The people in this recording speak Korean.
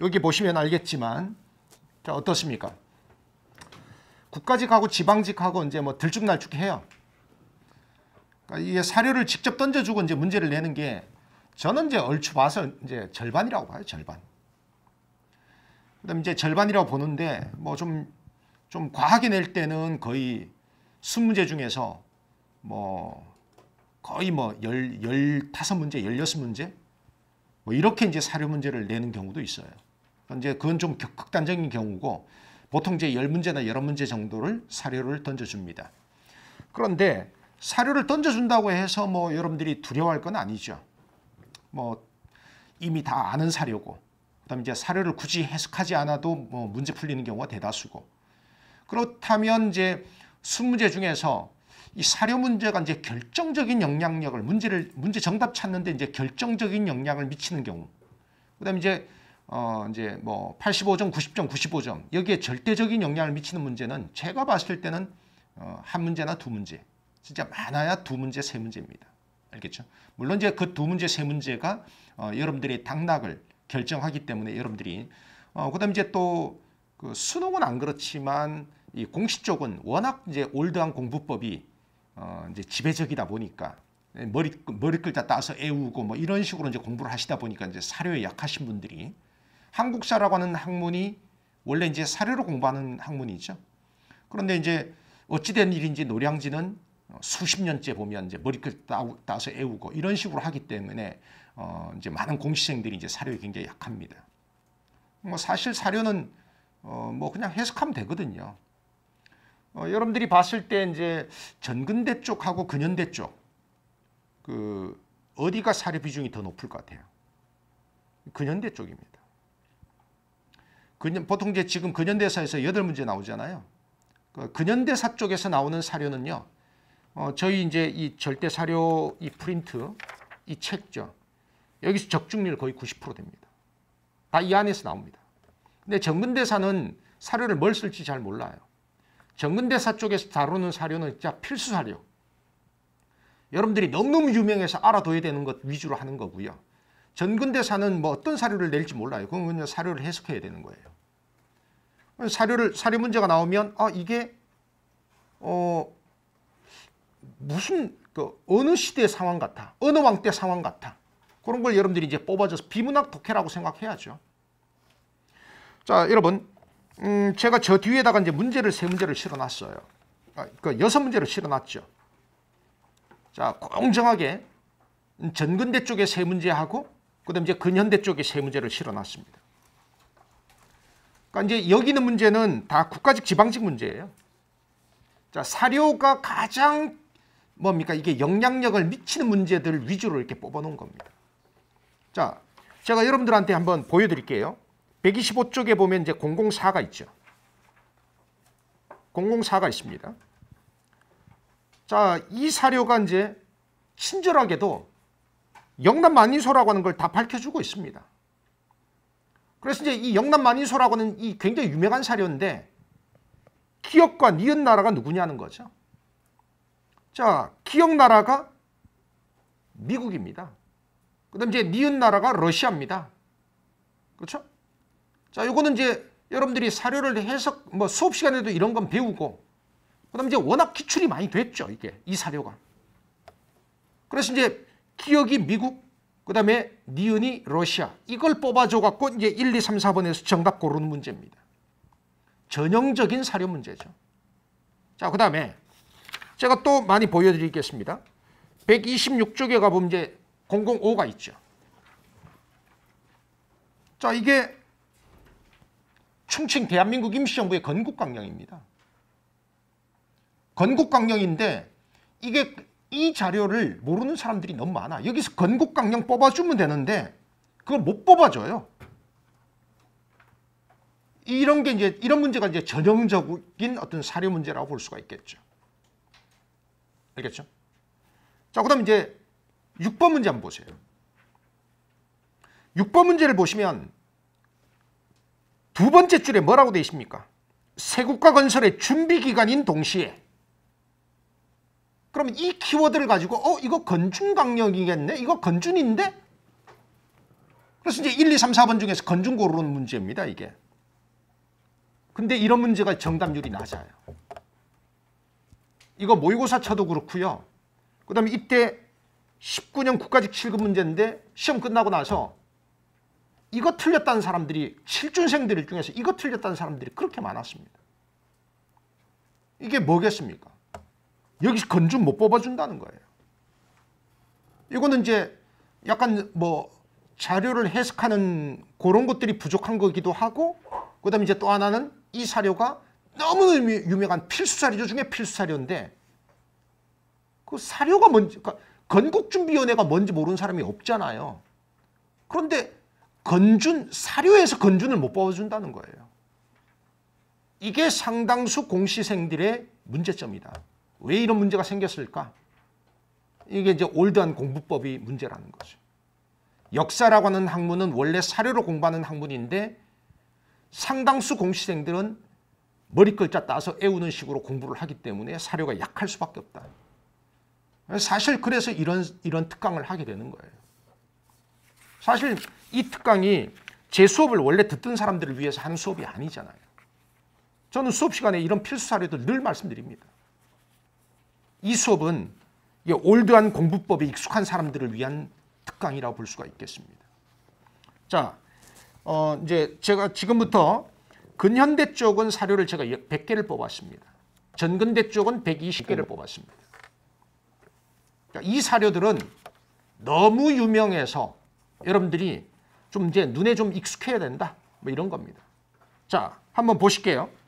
여기 보시면 알겠지만 자 어떻습니까? 국가직하고 지방직하고 이제 뭐 들쭉날쭉 해요. 그러니까 이게 사료를 직접 던져주고 이제 문제를 내는 게 저는 이제 얼추 봐서 이제 절반이라고 봐요. 절반. 그다음 이제 절반이라고 보는데 뭐 좀 좀 과하게 낼 때는 거의 20문제 중에서 뭐 거의 뭐 10, 15문제, 16문제 뭐 이렇게 이제 사료 문제를 내는 경우도 있어요. 그 이제 그건 좀 극단적인 경우고 보통 이제 1문제나 여러 문제 정도를 사료를 던져줍니다. 그런데 사료를 던져준다고 해서 뭐 여러분들이 두려워할 건 아니죠. 뭐 이미 다 아는 사료고 그다음 이제 사료를 굳이 해석하지 않아도 뭐 문제 풀리는 경우가 대다수고 그렇다면 이제 20문제 중에서 이 사료 문제가 이제 결정적인 영향력을 문제를 문제 정답 찾는데 이제 결정적인 영향을 미치는 경우. 그다음에 이제 어 이제 뭐 85점, 90점, 95점 여기에 절대적인 영향을 미치는 문제는 제가 봤을 때는 어, 한 문제나 두 문제, 진짜 많아야 두 문제, 세 문제입니다. 알겠죠? 물론 이제 그 두 문제, 세 문제가 어, 여러분들의 당락을 결정하기 때문에 여러분들이 어, 그다음에 이제 또그 수능은 안 그렇지만 이 공식 쪽은 워낙 이제 올드한 공부법이 어, 이제 지배적이다 보니까 예, 머리 머리 끌다 따서 애우고 뭐 이런 식으로 이제 공부를 하시다 보니까 이제 사료에 약하신 분들이 한국사라고 하는 학문이 원래 이제 사료로 공부하는 학문이죠. 그런데 이제 어찌된 일인지 노량진은 수십 년째 보면 이제 머리끝 따서 애우고 이런 식으로 하기 때문에 어 이제 많은 공시생들이 이제 사료에 굉장히 약합니다. 뭐 사실 사료는 어뭐 그냥 해석하면 되거든요. 어, 여러분들이 봤을 때 이제 전근대 쪽하고 근현대 쪽 그 어디가 사례 비중이 더 높을 것 같아요? 근현대 쪽입니다. 근현, 보통 이제 지금 근현대사에서 여덟 문제 나오잖아요. 그 근현대사 쪽에서 나오는 사료는요. 어, 저희 이제 이 절대 사료 이 프린트 이 책죠. 여기서 적중률 거의 90% 됩니다. 다 이 안에서 나옵니다. 근데 정근대사는 사료를 뭘 쓸지 잘 몰라요. 정근대사 쪽에서 다루는 사료는 진짜 필수 사료. 여러분들이 너무너무 유명해서 알아둬야 되는 것 위주로 하는 거고요. 전근대사는 뭐 어떤 사료를 낼지 몰라요. 그건 그냥 사료를 해석해야 되는 거예요. 사료를, 사료 문제가 나오면, 아, 이게, 어, 무슨, 그, 어느 시대 의 상황 같아. 어느 왕 때 상황 같아. 그런 걸 여러분들이 이제 뽑아줘서 비문학 독해라고 생각해야죠. 자, 여러분. 음, 제가 저 뒤에다가 이제 문제를 세 문제를 실어놨어요. 아, 그 여섯 문제를 실어놨죠. 자, 공정하게 전근대 쪽에 세 문제하고 그다음 이제 근현대 쪽에 세 문제를 실어놨습니다. 그러니까 이제 여기 는 문제는 다 국가직 지방직 문제예요. 자, 사료가 가장 뭡니까 이게 영향력을 미치는 문제들 위주로 이렇게 뽑아놓은 겁니다. 자, 제가 여러분들한테 한번 보여드릴게요. 125쪽에 보면 이제 004가 있죠. 004가 있습니다. 자, 이 사료가 이제 친절하게도 영남 만인소라고 하는 걸 다 밝혀주고 있습니다. 그래서 이제 이 영남 만인소라고 하는 이 굉장히 유명한 사료인데 기역과 니은 나라가 누구냐는 거죠. 자, 기역 나라가 미국입니다. 그다음 이제 니은 나라가 러시아입니다. 그렇죠? 자, 요거는 이제 여러분들이 사료를 해석 뭐 수업 시간에도 이런 건 배우고 그다음에 이제 워낙 기출이 많이 됐죠, 이게. 이 사료가. 그래서 이제 기억이 미국, 그다음에 니은이 러시아. 이걸 뽑아 줘 갖고 이제 1, 2, 3, 4번에서 정답 고르는 문제입니다. 전형적인 사료 문제죠. 자, 그다음에 제가 또 많이 보여 드리겠습니다. 126쪽에 가보면 이제 005가 있죠. 자, 이게 충칭 대한민국 임시정부의 건국강령입니다. 건국강령인데 이게 이 자료를 모르는 사람들이 너무 많아. 여기서 건국강령 뽑아주면 되는데 그걸 못 뽑아줘요. 이런 게 이제 이런 문제가 이제 전형적인 어떤 사례 문제라고 볼 수가 있겠죠. 알겠죠? 자, 그다음 이제 6번 문제 한번 보세요. 6번 문제를 보시면 두 번째 줄에 뭐라고 되어 있습니까? 세국가 건설의 준비 기간인 동시에 그러면 이 키워드를 가지고 어 이거 건준 강력이겠네 이거 건준인데 그래서 이제 1, 2, 3, 4번 중에서 건중 고르는 문제입니다 이게 근데 이런 문제가 정답률이 낮아요 이거 모의고사 쳐도 그렇고요 그 다음에 이때 19년 국가직 7급 문제인데 시험 끝나고 나서 이거 틀렸다는 사람들이 실준생들 중에서 이거 틀렸다는 사람들이 그렇게 많았습니다. 이게 뭐겠습니까? 여기서 건좀 못 뽑아준다는 거예요. 이거는 이제 약간 뭐 자료를 해석하는 그런 것들이 부족한 거기도 하고 그 다음에 이제 또 하나는 이 사료가 너무 유명한 필수 사료 중에 필수 사료인데 그 사료가 뭔지 그러니까 건국준비위원회가 뭔지 모르는 사람이 없잖아요. 그런데 건준 사료에서 건준을 못 뽑아준다는 거예요. 이게 상당수 공시생들의 문제점이다. 왜 이런 문제가 생겼을까? 이게 이제 올드한 공부법이 문제라는 거죠. 역사라고 하는 학문은 원래 사료로 공부하는 학문인데 상당수 공시생들은 머리글자 따서 애우는 식으로 공부를 하기 때문에 사료가 약할 수밖에 없다. 사실 그래서 이런, 이런 특강을 하게 되는 거예요. 사실 이 특강이 제 수업을 원래 듣던 사람들을 위해서 한 수업이 아니잖아요. 저는 수업 시간에 이런 필수 사례도 늘 말씀드립니다. 이 수업은 올드한 공부법에 익숙한 사람들을 위한 특강이라고 볼 수가 있겠습니다. 자, 어, 이제 제가 지금부터 근현대 쪽은 사료를 제가 100개를 뽑았습니다. 전근대 쪽은 120개를 뽑았습니다. 이 사료들은 너무 유명해서 여러분들이 좀 이제 눈에 좀 익숙해야 된다. 뭐 이런 겁니다. 자, 한번 보실게요.